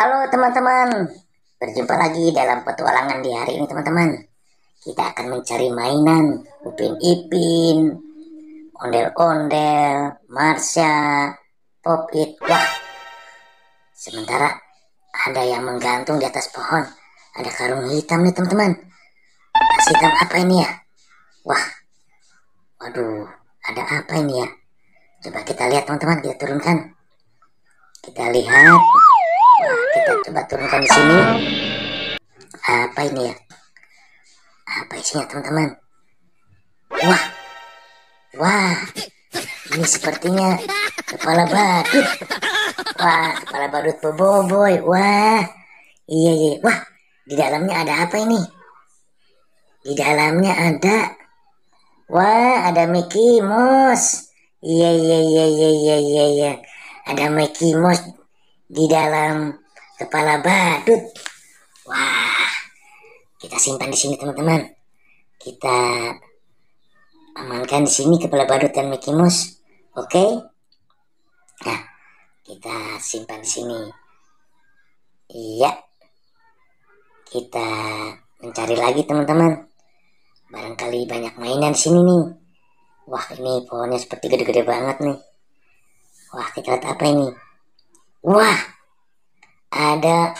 Halo teman-teman, berjumpa lagi dalam petualangan di hari ini teman-teman. Kita akan mencari mainan Upin Ipin, Ondel-Ondel, Marsha, Pop It, wah. Sementara ada yang menggantung di atas pohon. Ada karung hitam nih teman-teman. Tas hitam apa ini ya? Wah, waduh, ada apa ini ya? Coba kita lihat teman-teman, kita turunkan. Kita lihat, kita coba turunkan di sini. Apa ini ya? Apa isinya teman-teman? Wah, wah, ini sepertinya kepala badut. Wah, kepala badut boboiboy. Wah, iya iya. Wah, di dalamnya ada apa ini? Di dalamnya ada Wah, ada Mickey Mouse. iya, iya, iya, iya, iya, iya. Ada Mickey Mouse di dalam kepala badut. Wah, kita simpan di sini teman-teman. Kita amankan di sini kepala badut dan Mickey Mouse. Oke? Okay? Nah, kita simpan di sini. Iya. Kita mencari lagi teman-teman. Barangkali banyak mainan di sini nih. Wah, ini pohonnya seperti gede-gede banget nih. Wah, kita lihat apa ini? Wah, ada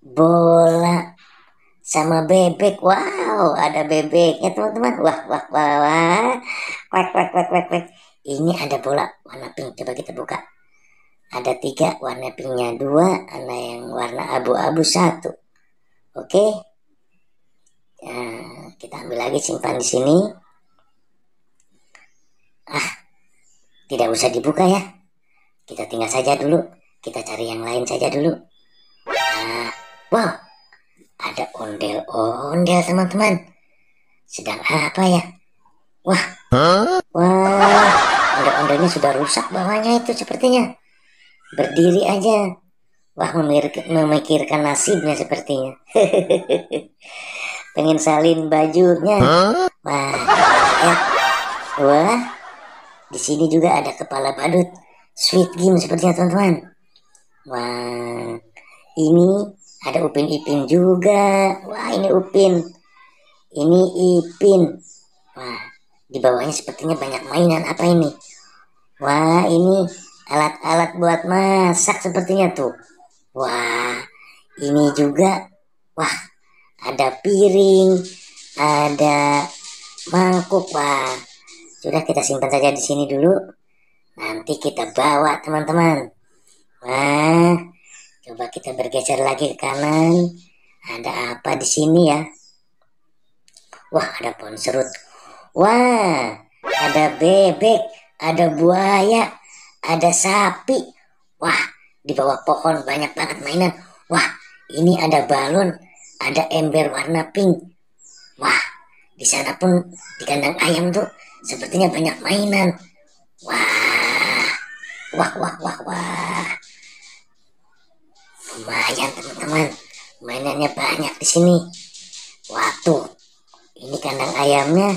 bola sama bebek. Wow, ada bebeknya teman-teman. Wah, wah, wah, wah. wah, wah, wah, wah, wah. Ini ada bola warna pink. Coba kita buka. Ada tiga warna pinknya dua, ada yang warna abu-abu satu. Oke. Okay. Ya, nah, kita ambil lagi simpan di sini. Ah, tidak usah dibuka ya. Kita tinggal saja dulu. Kita cari yang lain saja dulu. Nah, wow, ada ondel-ondel teman-teman. Sedang apa ya? Wah, wah, ondel-ondelnya sudah rusak bawahnya itu sepertinya. Berdiri aja. Wah, memikirkan, nasibnya sepertinya. Pengen salin bajunya. Huh? Wah, ya. Wah, di sini juga ada kepala badut. Sweet game sepertinya teman-teman. Wah, ini ada Upin Ipin juga. Wah, ini Upin. Ini Ipin. Wah, di bawahnya sepertinya banyak mainan. Apa ini? Wah, ini alat-alat buat masak sepertinya tuh. Wah, ini juga. Wah, ada piring, ada mangkuk. Wah, sudah kita simpan saja di sini dulu. Nanti kita bawa teman-teman. Nah, coba kita bergeser lagi ke kanan. Ada apa di sini ya? Wah, ada pohon serut. Wah, ada bebek, ada buaya, ada sapi. Wah, di bawah pohon banyak banget mainan. Wah, ini ada balon, ada ember warna pink. Wah, di sana pun di kandang ayam tuh sepertinya banyak mainan. Wah, wah, wah, wah. Lumayan teman-teman. Mainannya banyak di sini. Waktu ini kandang ayamnya.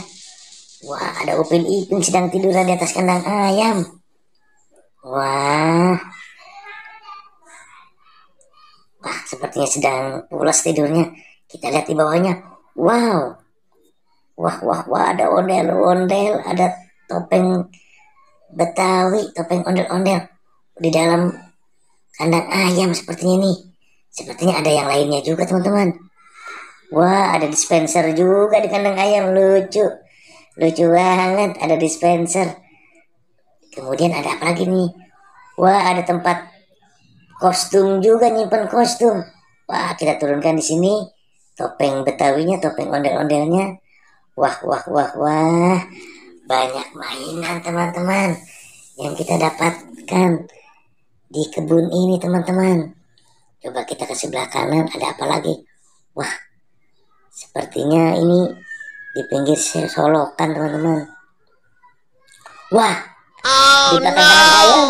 Wah, ada Upin Ipin sedang tiduran di atas kandang ayam. Wah. Wah, sepertinya sedang pulas tidurnya. Kita lihat di bawahnya. Wow. Wah, wah, wah, ada ondel-ondel, ada topeng Betawi topeng ondel-ondel di dalam kandang ayam sepertinya nih. Sepertinya ada yang lainnya juga teman-teman. Wah ada dispenser juga di kandang ayam lucu. Lucu banget ada dispenser. Kemudian ada apa lagi nih? Wah ada tempat kostum juga nyimpan kostum. Wah kita turunkan di sini topeng betawinya, topeng ondel-ondelnya. Wah wah wah wah banyak mainan teman-teman yang kita dapatkan di kebun ini teman-teman. Coba kita ke sebelah kanan ada apa lagi? Wah, sepertinya ini di pinggir solokan teman-teman. Wah, oh, di belakang no. ayam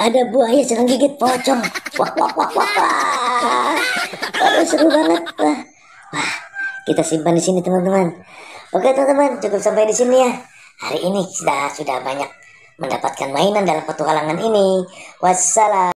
ada buaya sedang gigit pocong. Wah, wah, wah, wah, wah. Aduh, seru banget. Wah, wah kita simpan di sini teman-teman. Oke teman-teman, cukup sampai di sini ya hari ini sudah, sudah banyak mendapatkan mainan dalam petualangan ini. Wassalam.